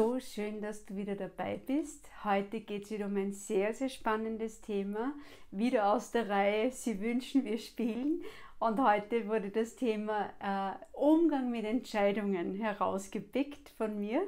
So schön, dass du wieder dabei bist. Heute geht es wieder um ein sehr, sehr spannendes Thema. Wieder aus der Reihe Sie wünschen, wir spielen. Und heute wurde das Thema äh, Umgang mit Entscheidungen herausgepickt von mir.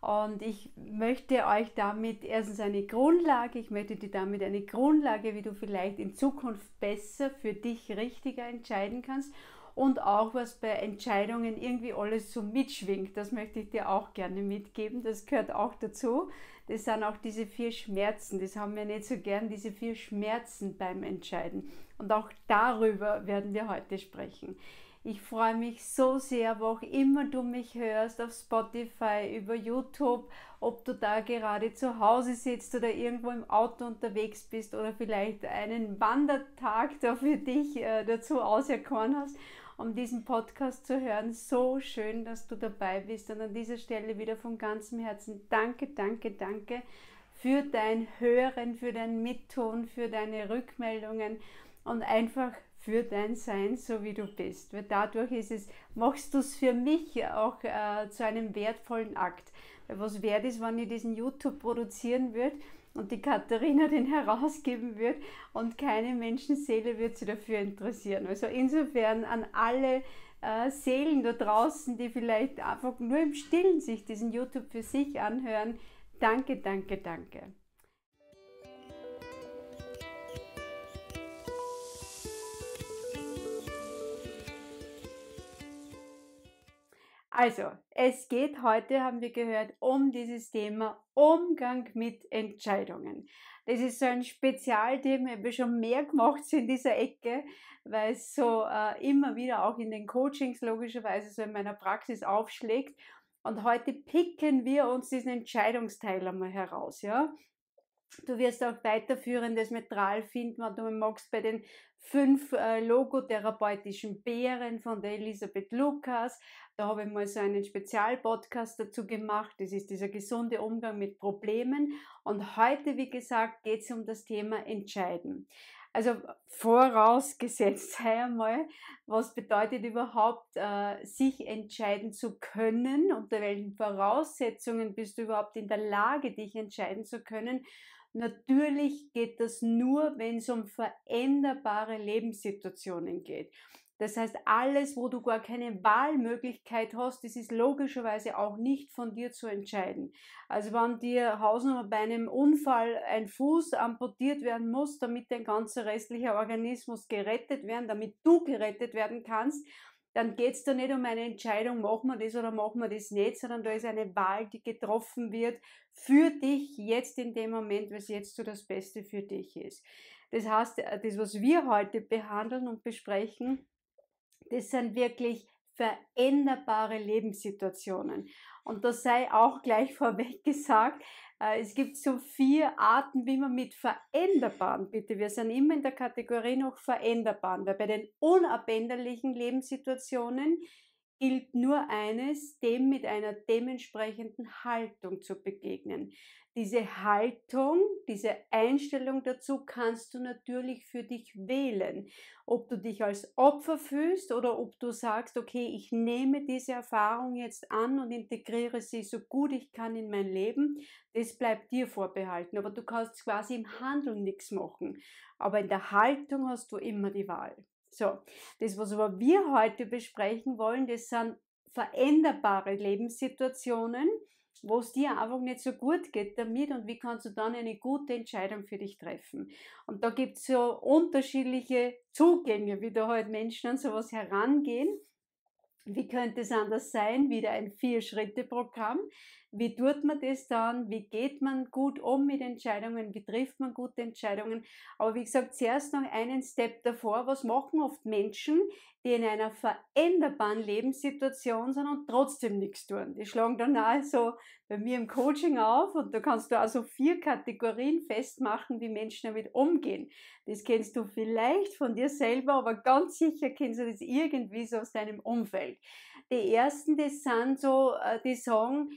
Und ich möchte euch damit erstens eine Grundlage, ich möchte dir damit eine Grundlage, wie du vielleicht in Zukunft besser für dich richtiger entscheiden kannst und auch was bei Entscheidungen irgendwie alles so mitschwingt. Das möchte ich dir auch gerne mitgeben. Das gehört auch dazu. Das sind auch diese vier Schmerzen. Das haben wir nicht so gern, diese vier Schmerzen beim Entscheiden. Und auch darüber werden wir heute sprechen. Ich freue mich so sehr, wo auch immer du mich hörst, auf Spotify, über YouTube, ob du da gerade zu Hause sitzt oder irgendwo im Auto unterwegs bist oder vielleicht einen Wandertag da für dich äh, dazu auserkoren hast um diesen Podcast zu hören. So schön, dass du dabei bist. Und an dieser Stelle wieder von ganzem Herzen danke, danke, danke für dein Hören, für dein Mittun, für deine Rückmeldungen und einfach für dein Sein, so wie du bist. Weil dadurch ist es, machst du es für mich auch äh, zu einem wertvollen Akt. Weil was wäre das, wenn ich diesen YouTube produzieren würde? und die Katharina den herausgeben wird und keine Menschenseele wird sie dafür interessieren. Also insofern an alle äh, Seelen da draußen, die vielleicht einfach nur im Stillen sich diesen YouTube für sich anhören, danke, danke, danke. Also, es geht heute, haben wir gehört, um dieses Thema Umgang mit Entscheidungen. Das ist so ein Spezialthema, ich habe schon mehr gemacht in dieser Ecke, weil es so äh, immer wieder auch in den Coachings logischerweise so in meiner Praxis aufschlägt. Und heute picken wir uns diesen Entscheidungsteil einmal heraus, ja. Du wirst auch weiterführendes Material finden, wenn du magst, bei den fünf äh, logotherapeutischen Bären von der Elisabeth Lukas. Da habe ich mal so einen Spezialpodcast dazu gemacht. Das ist dieser gesunde Umgang mit Problemen. Und heute, wie gesagt, geht es um das Thema Entscheiden. Also vorausgesetzt sei einmal, was bedeutet überhaupt, äh, sich entscheiden zu können? Unter welchen Voraussetzungen bist du überhaupt in der Lage, dich entscheiden zu können? Natürlich geht das nur, wenn es um veränderbare Lebenssituationen geht. Das heißt, alles, wo du gar keine Wahlmöglichkeit hast, das ist logischerweise auch nicht von dir zu entscheiden. Also wenn dir Hausnummer bei einem Unfall ein Fuß amputiert werden muss, damit dein ganzer restlicher Organismus gerettet werden, damit du gerettet werden kannst, dann geht es da nicht um eine Entscheidung, machen wir das oder machen wir das nicht, sondern da ist eine Wahl, die getroffen wird für dich jetzt in dem Moment, was jetzt so das Beste für dich ist. Das heißt, äh, das, was wir heute behandeln und besprechen, das sind wirklich veränderbare Lebenssituationen. Und das sei auch gleich vorweg gesagt, äh, es gibt so vier Arten, wie man mit veränderbaren, bitte, wir sind immer in der Kategorie noch veränderbaren, weil bei den unabänderlichen Lebenssituationen gilt nur eines, dem mit einer dementsprechenden Haltung zu begegnen. Diese Haltung, diese Einstellung dazu kannst du natürlich für dich wählen. Ob du dich als Opfer fühlst oder ob du sagst, okay, ich nehme diese Erfahrung jetzt an und integriere sie so gut ich kann in mein Leben, das bleibt dir vorbehalten. Aber du kannst quasi im Handeln nichts machen. Aber in der Haltung hast du immer die Wahl. So, das, was aber wir heute besprechen wollen, das sind veränderbare Lebenssituationen, wo es dir einfach nicht so gut geht damit und wie kannst du dann eine gute Entscheidung für dich treffen. Und da gibt es so unterschiedliche Zugänge, wie da halt Menschen an sowas herangehen. Wie könnte es anders sein? Wieder ein Vier-Schritte-Programm. Wie tut man das dann? Wie geht man gut um mit Entscheidungen? Wie trifft man gute Entscheidungen? Aber wie gesagt, zuerst noch einen Step davor. Was machen oft Menschen, die in einer veränderbaren Lebenssituation sind und trotzdem nichts tun? Die schlagen dann also bei mir im Coaching auf und da kannst du also vier Kategorien festmachen, wie Menschen damit umgehen. Das kennst du vielleicht von dir selber, aber ganz sicher kennst du das irgendwie so aus deinem Umfeld. Die ersten, das sind so, äh, die sagen,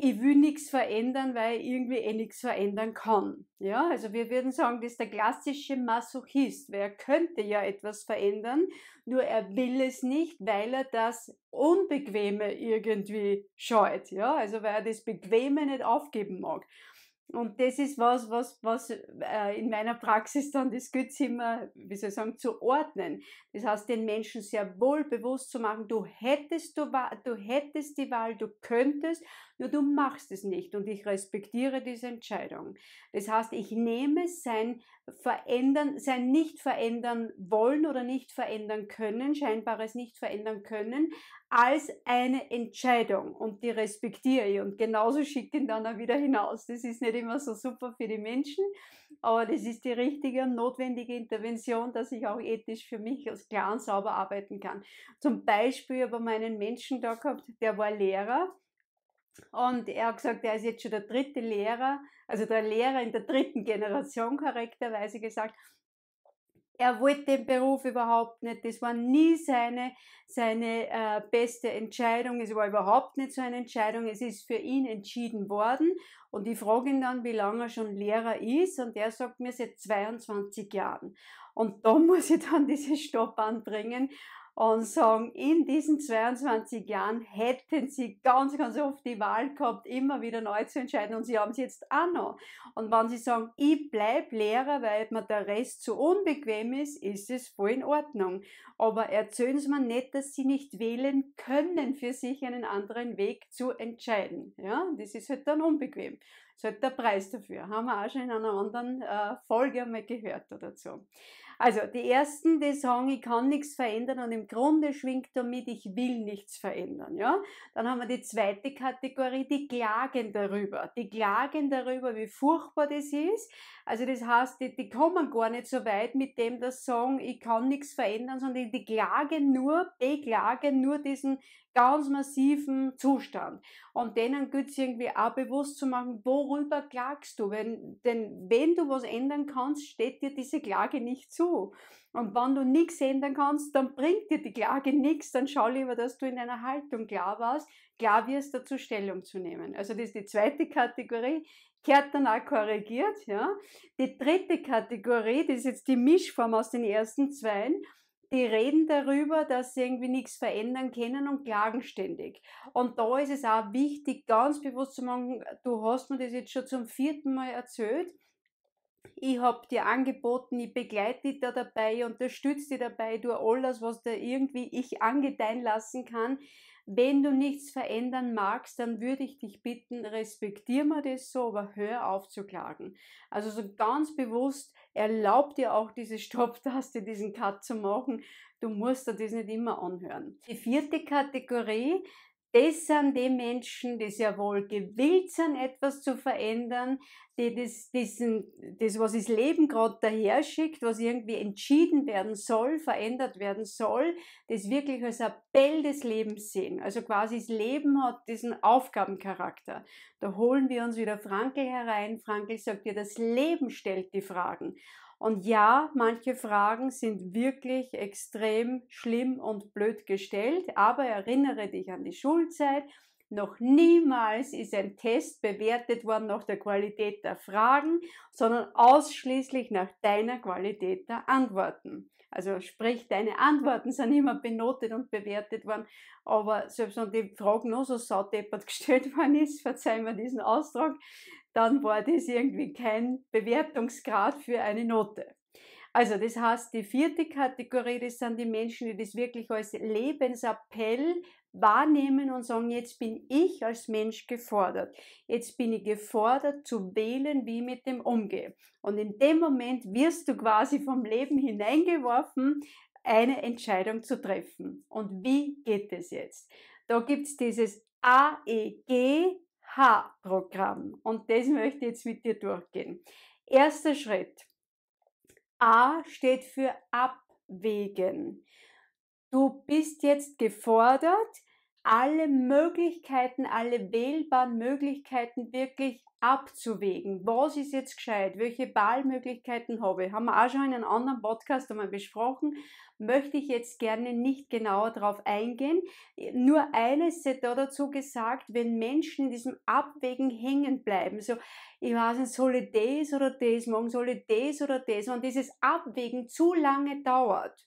ich will nichts verändern, weil ich irgendwie eh nichts verändern kann. Ja, also wir würden sagen, das ist der klassische Masochist, weil er könnte ja etwas verändern, nur er will es nicht, weil er das Unbequeme irgendwie scheut. Ja, also weil er das Bequeme nicht aufgeben mag. Und das ist was, was, was äh, in meiner Praxis dann das Gütezimmer, wie soll ich sagen, zu ordnen. Das heißt, den Menschen sehr wohl bewusst zu machen, du hättest, du, du hättest die Wahl, du könntest, nur du machst es nicht und ich respektiere diese Entscheidung. Das heißt, ich nehme sein verändern, sein nicht verändern wollen oder nicht verändern können, scheinbares nicht verändern können, als eine Entscheidung und die respektiere ich und genauso schickt ihn dann auch wieder hinaus. Das ist nicht immer so super für die Menschen, aber das ist die richtige und notwendige Intervention, dass ich auch ethisch für mich als klar und sauber arbeiten kann. Zum Beispiel aber meinen Menschen da gehabt, der war Lehrer und er hat gesagt, er ist jetzt schon der dritte Lehrer, also der Lehrer in der dritten Generation korrekterweise gesagt. Er wollte den Beruf überhaupt nicht. Das war nie seine, seine äh, beste Entscheidung. Es war überhaupt nicht so eine Entscheidung. Es ist für ihn entschieden worden. Und ich frage ihn dann, wie lange er schon Lehrer ist. Und er sagt mir seit 22 Jahren. Und da muss ich dann diesen Stopp anbringen und sagen, in diesen 22 Jahren hätten sie ganz, ganz oft die Wahl gehabt, immer wieder neu zu entscheiden und sie haben es jetzt auch noch. Und wenn sie sagen, ich bleibe Lehrer, weil mir der Rest zu unbequem ist, ist es voll in Ordnung. Aber erzählen sie mir nicht, dass sie nicht wählen können, für sich einen anderen Weg zu entscheiden. Ja, das ist halt dann unbequem. Das ist halt der Preis dafür. Haben wir auch schon in einer anderen äh, Folge einmal gehört dazu. Also die ersten, die sagen, ich kann nichts verändern und im Grunde schwingt damit, ich will nichts verändern. Ja? Dann haben wir die zweite Kategorie, die klagen darüber. Die klagen darüber, wie furchtbar das ist, also das heißt, die, die kommen gar nicht so weit mit dem, dass sie sagen, ich kann nichts verändern, sondern die klagen nur, beklagen nur diesen ganz massiven Zustand. Und denen gilt es irgendwie auch bewusst zu machen, worüber klagst du? Wenn, denn wenn du was ändern kannst, steht dir diese Klage nicht zu. Und wenn du nichts ändern kannst, dann bringt dir die Klage nichts, dann schau lieber, dass du in deiner Haltung klar warst, klar wirst, dazu Stellung zu nehmen. Also das ist die zweite Kategorie kehrt dann auch korrigiert. Ja. Die dritte Kategorie, das ist jetzt die Mischform aus den ersten zwei, die reden darüber, dass sie irgendwie nichts verändern können und klagen ständig. Und da ist es auch wichtig, ganz bewusst zu machen, du hast mir das jetzt schon zum vierten Mal erzählt. Ich habe dir angeboten, ich begleite dich da dabei, unterstütze dich dabei, tue alles, was da irgendwie ich angedeihen lassen kann. Wenn du nichts verändern magst, dann würde ich dich bitten, respektier mal das so, aber hör auf zu klagen. Also so ganz bewusst erlaub dir auch diese Stopptaste, diesen Cut zu machen. Du musst dir das nicht immer anhören. Die vierte Kategorie das sind die Menschen, die sehr wohl gewillt sind, etwas zu verändern, die das, diesen, das was das Leben gerade daherschickt, was irgendwie entschieden werden soll, verändert werden soll, das wirklich als Appell des Lebens sehen. Also quasi das Leben hat diesen Aufgabencharakter. Da holen wir uns wieder Frankel herein. Frankel sagt ja, das Leben stellt die Fragen. Und ja, manche Fragen sind wirklich extrem schlimm und blöd gestellt, aber erinnere dich an die Schulzeit, noch niemals ist ein Test bewertet worden nach der Qualität der Fragen, sondern ausschließlich nach deiner Qualität der Antworten. Also sprich, deine Antworten sind immer benotet und bewertet worden, aber selbst wenn die Frage noch so saudeppert gestellt worden ist, verzeihen wir diesen Ausdruck, dann war das irgendwie kein Bewertungsgrad für eine Note. Also das heißt, die vierte Kategorie, das sind die Menschen, die das wirklich als Lebensappell wahrnehmen und sagen, jetzt bin ich als Mensch gefordert. Jetzt bin ich gefordert zu wählen, wie ich mit dem umgehe. Und in dem Moment wirst du quasi vom Leben hineingeworfen, eine Entscheidung zu treffen. Und wie geht es jetzt? Da gibt es dieses AEGH-Programm und das möchte ich jetzt mit dir durchgehen. Erster Schritt, A steht für abwägen. Du bist jetzt gefordert, alle Möglichkeiten, alle wählbaren Möglichkeiten wirklich abzuwägen. Was ist jetzt gescheit? Welche Wahlmöglichkeiten habe ich? Haben wir auch schon in einem anderen Podcast einmal besprochen. Möchte ich jetzt gerne nicht genauer darauf eingehen. Nur eines sei da dazu gesagt, wenn Menschen in diesem Abwägen hängen bleiben, so, ich weiß nicht, soll ich das oder das machen, soll ich das oder das, und dieses Abwägen zu lange dauert,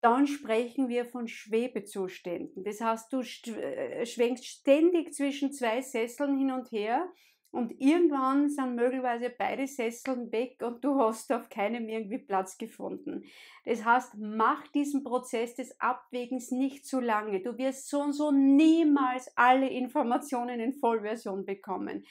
dann sprechen wir von Schwebezuständen. Das heißt, du äh, schwenkst ständig zwischen zwei Sesseln hin und her und irgendwann sind möglicherweise beide Sesseln weg und du hast auf keinem irgendwie Platz gefunden. Das heißt, mach diesen Prozess des Abwägens nicht zu lange. Du wirst so und so niemals alle Informationen in Vollversion bekommen.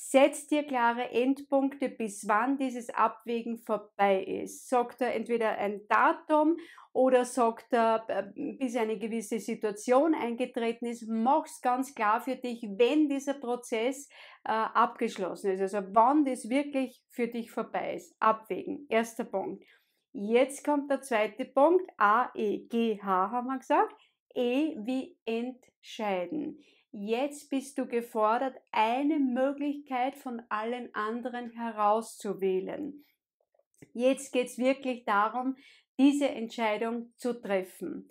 Setz dir klare Endpunkte, bis wann dieses Abwägen vorbei ist. Sagt er entweder ein Datum oder sagt er, äh, bis eine gewisse Situation eingetreten ist. Mach's ganz klar für dich, wenn dieser Prozess äh, abgeschlossen ist. Also wann das wirklich für dich vorbei ist. Abwägen. Erster Punkt. Jetzt kommt der zweite Punkt. A, E, G, H haben wir gesagt. E wie entscheiden. Jetzt bist du gefordert, eine Möglichkeit von allen anderen herauszuwählen. Jetzt geht es wirklich darum, diese Entscheidung zu treffen.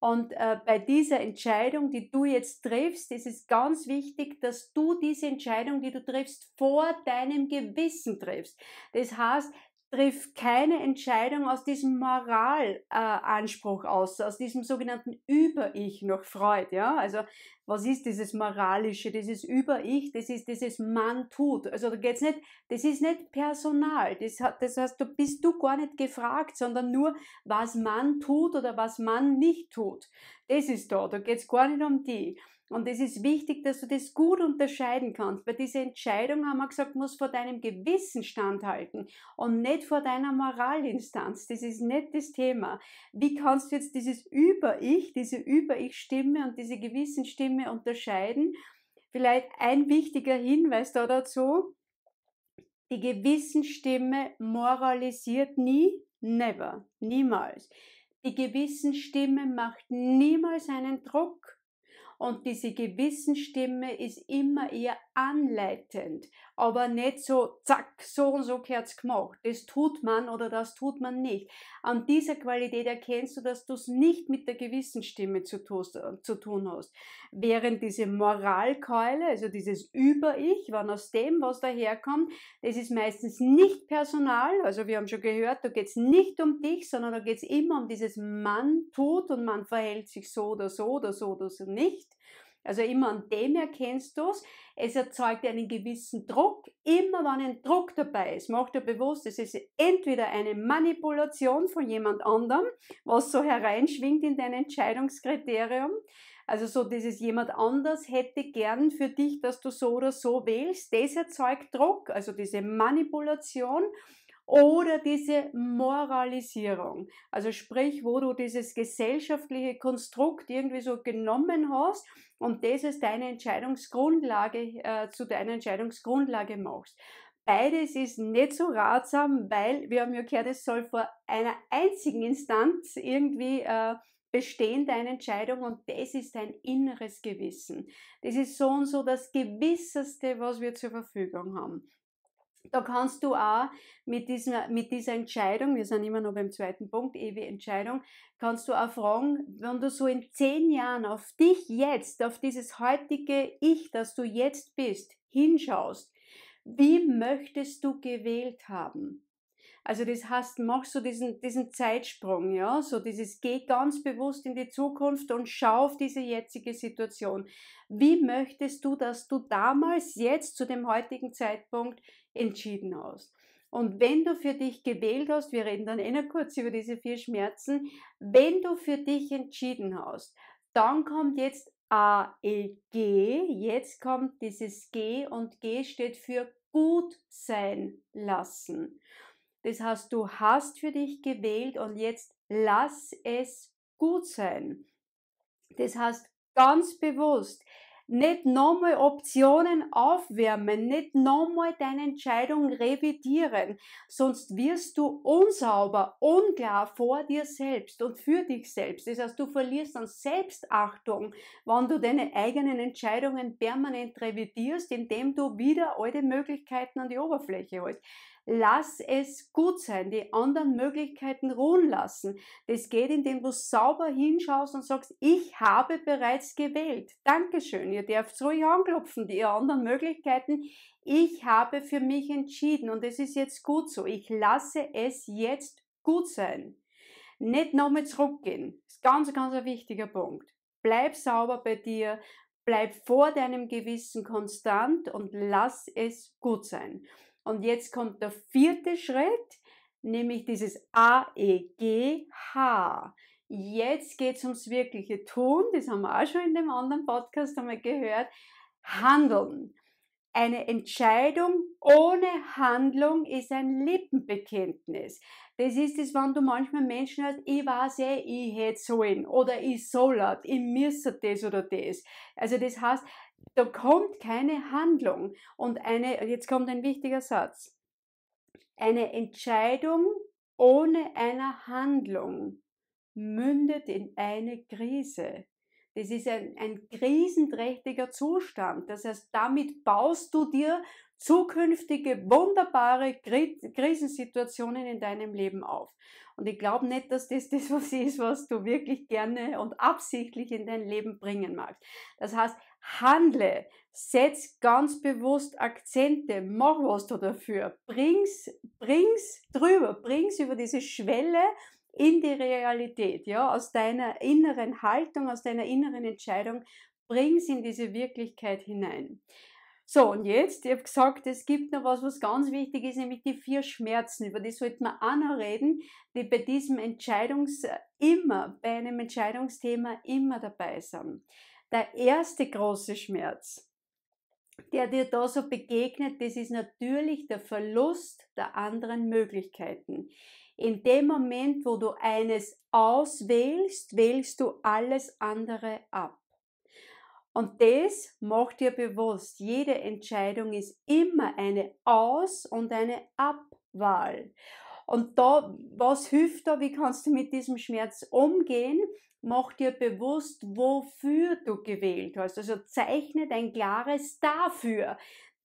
Und äh, bei dieser Entscheidung, die du jetzt triffst, ist es ganz wichtig, dass du diese Entscheidung, die du triffst, vor deinem Gewissen triffst. Das heißt, triff keine Entscheidung aus diesem Moralanspruch äh, aus, aus diesem sogenannten Über-Ich noch Freud. Ja? Also was ist dieses Moralische, dieses Über-Ich, das ist dieses Man tut. Also da geht's nicht, das ist nicht personal. Das, das heißt, da bist du gar nicht gefragt, sondern nur, was man tut oder was man nicht tut. Das ist da, da geht's gar nicht um die. Und es ist wichtig, dass du das gut unterscheiden kannst, weil diese Entscheidung, haben wir gesagt, muss vor deinem Gewissen standhalten und nicht vor deiner Moralinstanz. Das ist nicht das Thema. Wie kannst du jetzt dieses Über-Ich, diese Über-Ich-Stimme und diese Gewissenstimme unterscheiden? Vielleicht ein wichtiger Hinweis da dazu. Die Gewissenstimme moralisiert nie, never, niemals. Die Gewissenstimme macht niemals einen Druck und diese Gewissenstimme ist immer eher anleitend aber nicht so, zack, so und so gehört es gemacht. Das tut man oder das tut man nicht. An dieser Qualität erkennst du, dass du es nicht mit der Gewissenstimme zu, tust, zu tun hast. Während diese Moralkeule, also dieses Über-Ich, wann aus dem, was daherkommt, das ist meistens nicht personal. Also wir haben schon gehört, da geht es nicht um dich, sondern da geht es immer um dieses Mann tut und man verhält sich so oder so oder so oder so nicht. Also immer an dem erkennst du es. Es erzeugt einen gewissen Druck. Immer wenn ein Druck dabei ist, macht er bewusst, es ist entweder eine Manipulation von jemand anderem, was so hereinschwingt in dein Entscheidungskriterium. Also so dieses jemand anders hätte gern für dich, dass du so oder so wählst, das erzeugt Druck, also diese Manipulation oder diese Moralisierung, also sprich, wo du dieses gesellschaftliche Konstrukt irgendwie so genommen hast und das ist deine Entscheidungsgrundlage, äh, zu deiner Entscheidungsgrundlage machst. Beides ist nicht so ratsam, weil wir haben ja gehört, es soll vor einer einzigen Instanz irgendwie äh, bestehen deine Entscheidung und das ist dein inneres Gewissen. Das ist so und so das Gewisseste, was wir zur Verfügung haben da kannst du auch mit dieser, mit dieser Entscheidung, wir sind immer noch beim zweiten Punkt, ewige Entscheidung, kannst du auch fragen, wenn du so in zehn Jahren auf dich jetzt, auf dieses heutige Ich, das du jetzt bist, hinschaust, wie möchtest du gewählt haben? Also das heißt, mach so diesen, diesen Zeitsprung, ja, so dieses geh ganz bewusst in die Zukunft und schau auf diese jetzige Situation. Wie möchtest du, dass du damals, jetzt zu dem heutigen Zeitpunkt entschieden hast. Und wenn du für dich gewählt hast, wir reden dann eh noch kurz über diese vier Schmerzen, wenn du für dich entschieden hast, dann kommt jetzt AEG, jetzt kommt dieses G und G steht für gut sein lassen. Das heißt, du hast für dich gewählt und jetzt lass es gut sein. Das heißt, ganz bewusst, nicht nochmal Optionen aufwärmen, nicht nochmal deine Entscheidung revidieren, sonst wirst du unsauber, unklar vor dir selbst und für dich selbst. Das heißt, du verlierst an Selbstachtung, wenn du deine eigenen Entscheidungen permanent revidierst, indem du wieder alte Möglichkeiten an die Oberfläche holst. Lass es gut sein, die anderen Möglichkeiten ruhen lassen. Das geht, indem du sauber hinschaust und sagst, ich habe bereits gewählt. Dankeschön, ihr dürft ruhig anklopfen, die anderen Möglichkeiten. Ich habe für mich entschieden und es ist jetzt gut so. Ich lasse es jetzt gut sein. Nicht nochmal zurückgehen. Das ist ganz, ganz ein wichtiger Punkt. Bleib sauber bei dir, bleib vor deinem Gewissen konstant und lass es gut sein. Und jetzt kommt der vierte Schritt, nämlich dieses A, E, G, H. Jetzt geht es ums wirkliche Tun, das haben wir auch schon in dem anderen Podcast einmal gehört. Handeln. Eine Entscheidung ohne Handlung ist ein Lippenbekenntnis. Das ist es, wenn du manchmal Menschen hast, ich weiß eh, ich hätte sollen oder ich soll, ich müsste das oder das. Also das heißt, da kommt keine Handlung. Und eine, jetzt kommt ein wichtiger Satz. Eine Entscheidung ohne eine Handlung mündet in eine Krise. Das ist ein, ein krisenträchtiger Zustand. Das heißt, damit baust du dir zukünftige wunderbare Krisensituationen in deinem Leben auf. Und ich glaube nicht, dass das das was ist, was du wirklich gerne und absichtlich in dein Leben bringen magst. Das heißt, handle, setz ganz bewusst Akzente, mach was du dafür, bring's, bring's drüber, bring's über diese Schwelle in die Realität, ja, aus deiner inneren Haltung, aus deiner inneren Entscheidung, bring's in diese Wirklichkeit hinein. So, und jetzt, ich habe gesagt, es gibt noch was, was ganz wichtig ist, nämlich die vier Schmerzen. Über die sollten wir auch noch reden, die bei diesem Entscheidungs-, äh, immer, bei einem Entscheidungsthema immer dabei sind. Der erste große Schmerz, der dir da so begegnet, das ist natürlich der Verlust der anderen Möglichkeiten. In dem Moment, wo du eines auswählst, wählst du alles andere ab. Und das macht dir bewusst, jede Entscheidung ist immer eine Aus- und eine Abwahl. Und da, was hilft da? Wie kannst du mit diesem Schmerz umgehen? Mach dir bewusst, wofür du gewählt hast. Also zeichne dein klares Dafür.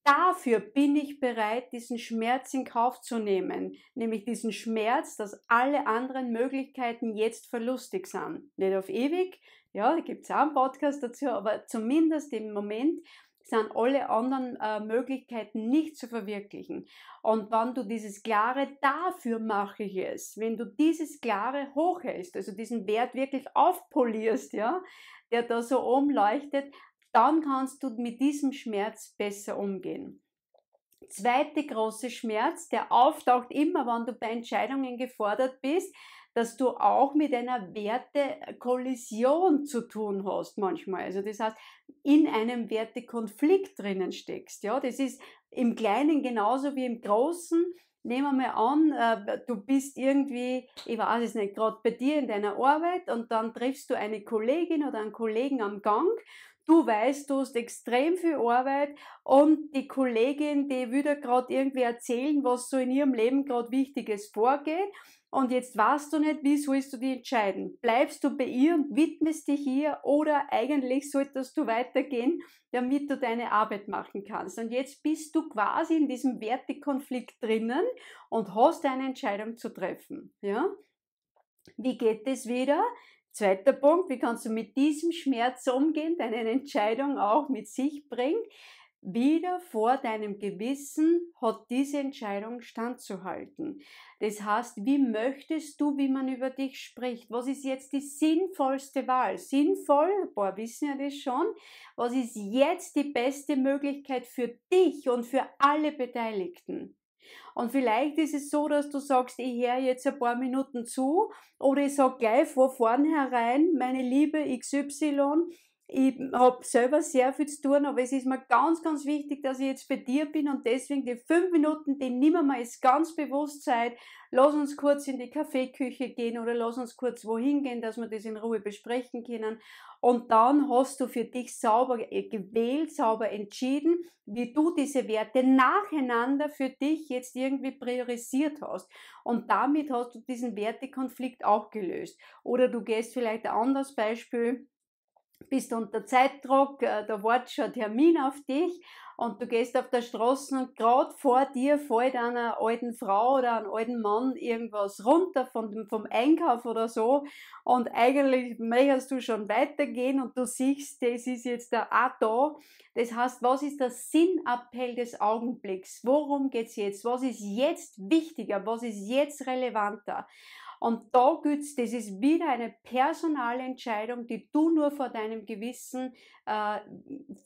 Dafür bin ich bereit, diesen Schmerz in Kauf zu nehmen. Nämlich diesen Schmerz, dass alle anderen Möglichkeiten jetzt verlustig sind. Nicht auf ewig, ja, da gibt es auch einen Podcast dazu, aber zumindest im Moment sind alle anderen äh, Möglichkeiten nicht zu verwirklichen. Und wenn du dieses klare dafür mache ich es, wenn du dieses klare hochhältst, also diesen Wert wirklich aufpolierst, ja, der da so oben leuchtet, dann kannst du mit diesem Schmerz besser umgehen. Zweite große Schmerz, der auftaucht immer, wenn du bei Entscheidungen gefordert bist, dass du auch mit einer Wertekollision zu tun hast manchmal. Also das heißt, in einem Wertekonflikt drinnen steckst. Ja, das ist im Kleinen genauso wie im Großen. Nehmen wir mal an, äh, du bist irgendwie, ich weiß es nicht, gerade bei dir in deiner Arbeit und dann triffst du eine Kollegin oder einen Kollegen am Gang du weißt, du hast extrem viel Arbeit und die Kollegin, die würde gerade irgendwie erzählen, was so in ihrem Leben gerade Wichtiges vorgeht und jetzt weißt du nicht, wie sollst du dich entscheiden? Bleibst du bei ihr und widmest dich ihr oder eigentlich solltest du weitergehen, damit du deine Arbeit machen kannst? Und jetzt bist du quasi in diesem Wertekonflikt drinnen und hast eine Entscheidung zu treffen. Ja? Wie geht es wieder? Zweiter Punkt, wie kannst du mit diesem Schmerz umgehen, deine Entscheidung auch mit sich bringen? wieder vor deinem Gewissen hat diese Entscheidung standzuhalten. Das heißt, wie möchtest du, wie man über dich spricht? Was ist jetzt die sinnvollste Wahl? Sinnvoll, boah, wissen ja das schon. Was ist jetzt die beste Möglichkeit für dich und für alle Beteiligten? Und vielleicht ist es so, dass du sagst, ich höre jetzt ein paar Minuten zu oder ich sage gleich von vornherein, meine liebe XY, ich habe selber sehr viel zu tun, aber es ist mir ganz, ganz wichtig, dass ich jetzt bei dir bin und deswegen die fünf Minuten, die nehmen wir jetzt ganz bewusst Zeit. Lass uns kurz in die Kaffeeküche gehen oder lass uns kurz wohin gehen, dass wir das in Ruhe besprechen können. Und dann hast du für dich sauber gewählt, sauber entschieden, wie du diese Werte nacheinander für dich jetzt irgendwie priorisiert hast. Und damit hast du diesen Wertekonflikt auch gelöst. Oder du gehst vielleicht ein anderes Beispiel bist unter Zeitdruck, äh, da wartet schon ein Termin auf dich und du gehst auf der Straße und gerade vor dir fällt einer alten Frau oder einem alten Mann irgendwas runter von, vom Einkauf oder so und eigentlich möchtest du schon weitergehen und du siehst, das ist jetzt der auch da. Das heißt, was ist der Sinnappell des Augenblicks? Worum geht's jetzt? Was ist jetzt wichtiger? Was ist jetzt relevanter? Und da gibt's, das ist wieder eine personale Entscheidung, die du nur vor deinem Gewissen äh,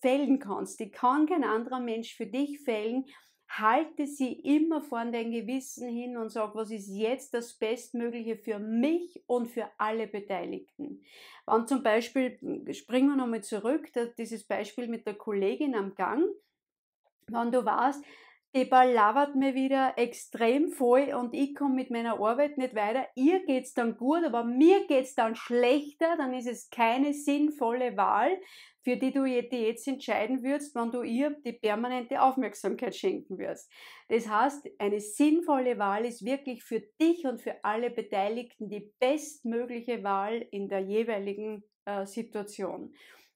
fällen kannst. Die kann kein anderer Mensch für dich fällen. Halte sie immer vor dein Gewissen hin und sag, was ist jetzt das Bestmögliche für mich und für alle Beteiligten. Wenn zum Beispiel, springen wir nochmal zurück, dieses Beispiel mit der Kollegin am Gang, wenn du weißt, die labert mir wieder extrem voll und ich komme mit meiner Arbeit nicht weiter. Ihr geht's dann gut, aber mir geht's dann schlechter, dann ist es keine sinnvolle Wahl, für die du jetzt entscheiden würdest, wenn du ihr die permanente Aufmerksamkeit schenken würdest. Das heißt, eine sinnvolle Wahl ist wirklich für dich und für alle Beteiligten die bestmögliche Wahl in der jeweiligen äh, Situation.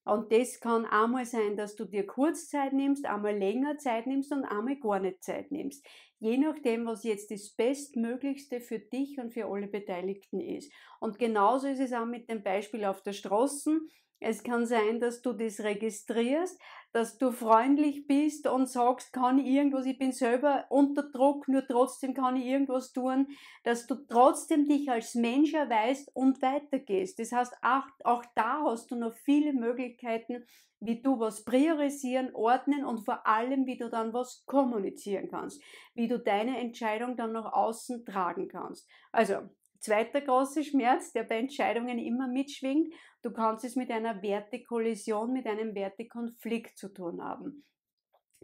Und das kann einmal sein, dass du dir kurz Zeit nimmst, einmal länger Zeit nimmst und einmal gar nicht Zeit nimmst. Je nachdem, was jetzt das Bestmöglichste für dich und für alle Beteiligten ist. Und genauso ist es auch mit dem Beispiel auf der Straße. Es kann sein, dass du das registrierst, dass du freundlich bist und sagst, kann ich irgendwas, ich bin selber unter Druck, nur trotzdem kann ich irgendwas tun, dass du trotzdem dich als Mensch erweist und weitergehst. Das heißt, auch, auch da hast du noch viele Möglichkeiten, wie du was priorisieren, ordnen und vor allem, wie du dann was kommunizieren kannst, wie du deine Entscheidung dann nach außen tragen kannst. Also, Zweiter große Schmerz, der bei Entscheidungen immer mitschwingt, du kannst es mit einer Wertekollision, mit einem Wertekonflikt zu tun haben.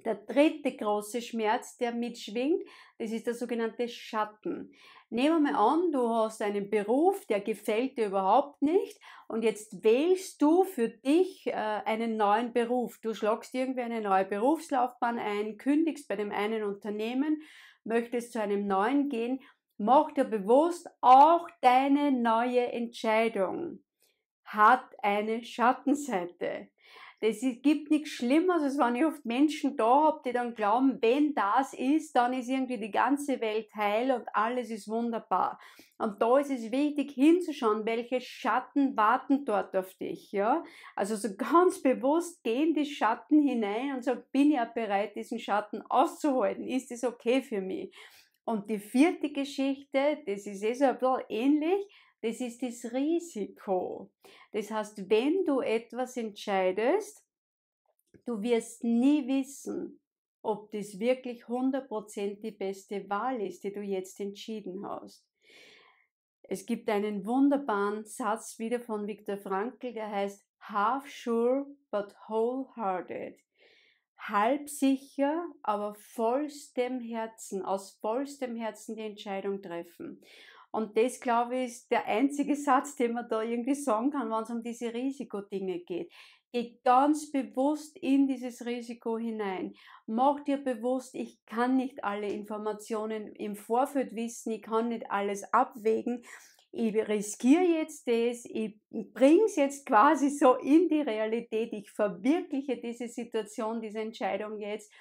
Der dritte große Schmerz, der mitschwingt, das ist der sogenannte Schatten. Nehmen wir mal an, du hast einen Beruf, der gefällt dir überhaupt nicht und jetzt wählst du für dich äh, einen neuen Beruf. Du schlagst irgendwie eine neue Berufslaufbahn ein, kündigst bei dem einen Unternehmen, möchtest zu einem neuen gehen Mach dir bewusst, auch deine neue Entscheidung hat eine Schattenseite. Es gibt nichts Schlimmeres, als wenn ich oft Menschen da habe, die dann glauben, wenn das ist, dann ist irgendwie die ganze Welt heil und alles ist wunderbar. Und da ist es wichtig hinzuschauen, welche Schatten warten dort auf dich. Ja? Also so ganz bewusst gehen die Schatten hinein und sagen, bin ich auch bereit, diesen Schatten auszuhalten? Ist das okay für mich? Und die vierte Geschichte, das ist eh so ein bisschen ähnlich, das ist das Risiko. Das heißt, wenn du etwas entscheidest, du wirst nie wissen, ob das wirklich 100% die beste Wahl ist, die du jetzt entschieden hast. Es gibt einen wunderbaren Satz wieder von Viktor Frankl, der heißt Half sure but wholehearted halbsicher, aber vollstem Herzen, aus vollstem Herzen die Entscheidung treffen. Und das, glaube ich, ist der einzige Satz, den man da irgendwie sagen kann, wenn es um diese Risikodinge geht. Geh ganz bewusst in dieses Risiko hinein. Mach dir bewusst, ich kann nicht alle Informationen im Vorfeld wissen, ich kann nicht alles abwägen ich riskiere jetzt das, ich bringe es jetzt quasi so in die Realität, ich verwirkliche diese Situation, diese Entscheidung jetzt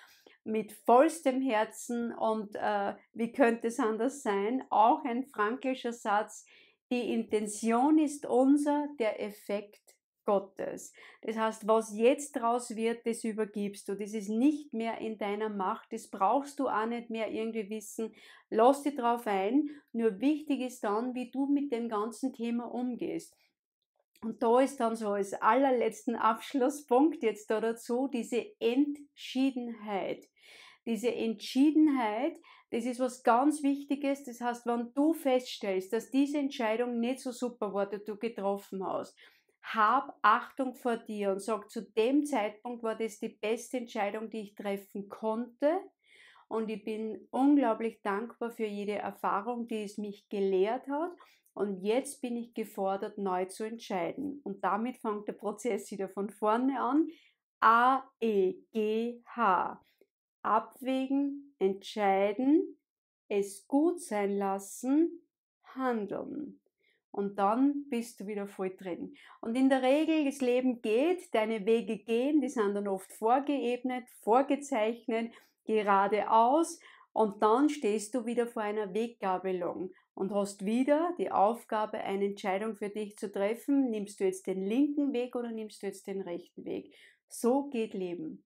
mit vollstem Herzen und äh, wie könnte es anders sein? Auch ein frankischer Satz, die Intention ist unser, der Effekt Gottes. Das heißt, was jetzt draus wird, das übergibst du. Das ist nicht mehr in deiner Macht. Das brauchst du auch nicht mehr irgendwie wissen. Lass dich drauf ein. Nur wichtig ist dann, wie du mit dem ganzen Thema umgehst. Und da ist dann so als allerletzten Abschlusspunkt jetzt da dazu diese Entschiedenheit. Diese Entschiedenheit, das ist was ganz Wichtiges. Das heißt, wenn du feststellst, dass diese Entscheidung nicht so super war, die du getroffen hast, hab Achtung vor dir und sag, zu dem Zeitpunkt war das die beste Entscheidung, die ich treffen konnte. Und ich bin unglaublich dankbar für jede Erfahrung, die es mich gelehrt hat. Und jetzt bin ich gefordert, neu zu entscheiden. Und damit fängt der Prozess wieder von vorne an. A, E, G, H. Abwägen, entscheiden, es gut sein lassen, handeln und dann bist du wieder voll drin. Und in der Regel, das Leben geht, deine Wege gehen, die sind dann oft vorgeebnet, vorgezeichnet, geradeaus und dann stehst du wieder vor einer Weggabelung und hast wieder die Aufgabe, eine Entscheidung für dich zu treffen. Nimmst du jetzt den linken Weg oder nimmst du jetzt den rechten Weg? So geht Leben.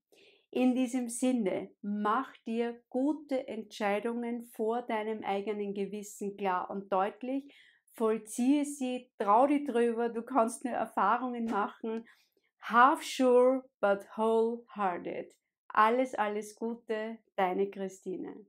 In diesem Sinne, mach dir gute Entscheidungen vor deinem eigenen Gewissen klar und deutlich vollziehe sie, trau dich drüber, du kannst nur Erfahrungen machen. Half sure, but wholehearted. Alles, alles Gute, deine Christine.